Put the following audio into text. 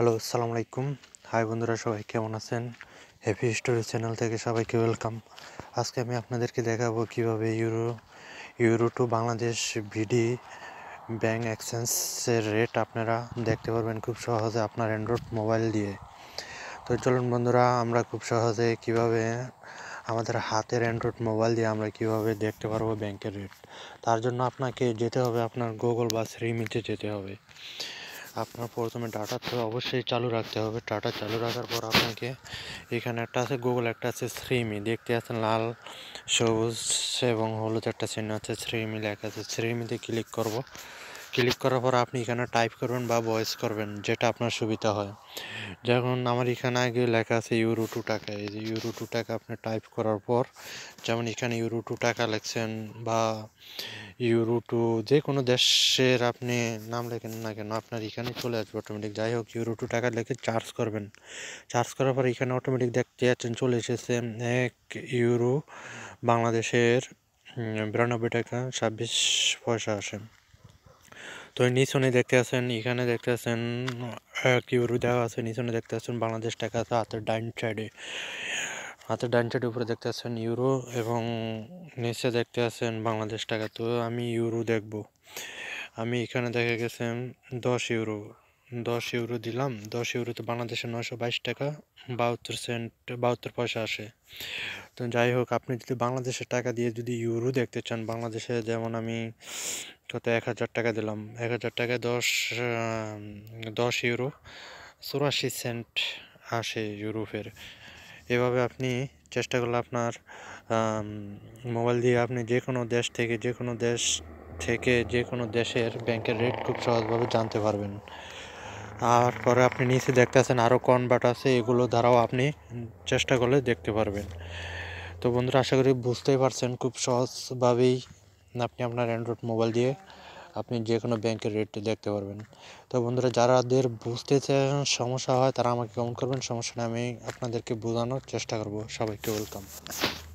hello আসসালামু আলাইকুম high বন্ধুরা সবাই কেমন আছেন হ্যাপি স্টোরি চ্যানেল থেকে সবাইকে ওয়েলকাম আজকে আমি আপনাদেরকে দেখাবো কিভাবে ইউরো ইউরো টু বাংলাদেশ ভিডি ব্যাঙ্ক এক্সচেঞ্জের রেট আপনারা দেখতে পারবেন খুব সহজে আপনার অ্যান্ড্রয়েড মোবাইল দিয়ে তো চলুন বন্ধুরা আমরা খুব সহজে কিভাবে আমাদের হাতের অ্যান্ড্রয়েড মোবাইল দিয়ে আমরা কিভাবে দেখতে পারবো ব্যাংকের রেট তার জন্য আপনাকে যেতে হবে আপনার গুগল বা শ্রীমিতে যেতে হবে আপনার প্রথমে ডাটা তো অবশ্যই চালু রাখতে হবে ডাটা চালু রাখার পর আপনাকে এখানে একটা আছে গুগল একটা আছে শ্রীমি দেখতে আছেন লাল সবুজ এবং হলুদ একটা চিহ্ন আছে শ্রীমি লেখা আছে শ্রীমিতে ক্লিক করব ক্লিক করার পর আপনি এখানে টাইপ করবেন বা ভয়েস করবেন যেটা আপনার সুবিধা হয় যেমন আমার এখানে আগে লেখা আছে ইউরো টু টাকা এই যে ইউরো টু টাকা আপনি টাইপ করার পর যেমন এখানে ইউরো টু টাকা লেখছেন বা ইউরো টু যে কোনো দেশের আপনি নাম লেখেন না কেন আপনার এখানে চলে আসবে অটোমেটিক যাই হোক ইউরো টু টাকা লেখে চার্জ করবেন চার্জ করার পর এখানে অটোমেটিক দেখতে যাচ্ছেন চলে এসেছে এক ইউরো বাংলাদেশের বিরানব্বই টাকা ছাব্বিশ পয়সা আসে তো নিচনে দেখতে আছেন এখানে দেখতে আছেন কিউরু দেওয়া আছে নিচনে দেখতে আছেন বাংলাদেশ টাকা আছে হাতের ডাইন সাইডে হাতের ডাইন সাইডের উপরে দেখতে আছেন ইউরো এবং নিচে দেখতে আছেন বাংলাদেশ টাকা তো আমি ইউরো দেখব আমি এখানে দেখা গেছেন দশ ইউরো দশ ইউরো দিলাম দশ ইউরোতে বাংলাদেশে নশো বাইশ টাকা বাহাত্তর সেন্ট বাহাত্তর পয়সা আসে তো যাই হোক আপনি যদি বাংলাদেশের টাকা দিয়ে যদি ইউরো দেখতে চান বাংলাদেশে যেমন আমি কত এক হাজার টাকা দিলাম এক হাজার টাকায় দশ দশ ইউরো চুরাশি সেন্ট আসে ইউরোপের এভাবে আপনি চেষ্টা করলে আপনার মোবাইল দিয়ে আপনি যে কোনো দেশ থেকে যে কোনো দেশ থেকে যে কোনো দেশের ব্যাংকের রেট খুব সহজভাবে জানতে পারবেন আর পরে আপনি নিচে দেখতেছেন আরও কনভার্ট আছে এগুলো দ্বারাও আপনি চেষ্টা করলে দেখতে পারবেন তো বন্ধুরা আশা করি বুঝতেই পারছেন খুব সহজভাবেই আপনি আপনার অ্যান্ড্রয়েড মোবাইল দিয়ে আপনি যে কোনো ব্যাংকের রেট দেখতে পারবেন তো বন্ধুরা যারাদের বুঝতে সমস্যা হয় তারা আমাকে কমেন্ট করবেন সমস্যা আমি আপনাদেরকে বোঝানোর চেষ্টা করব সবাইকে ওয়েলকাম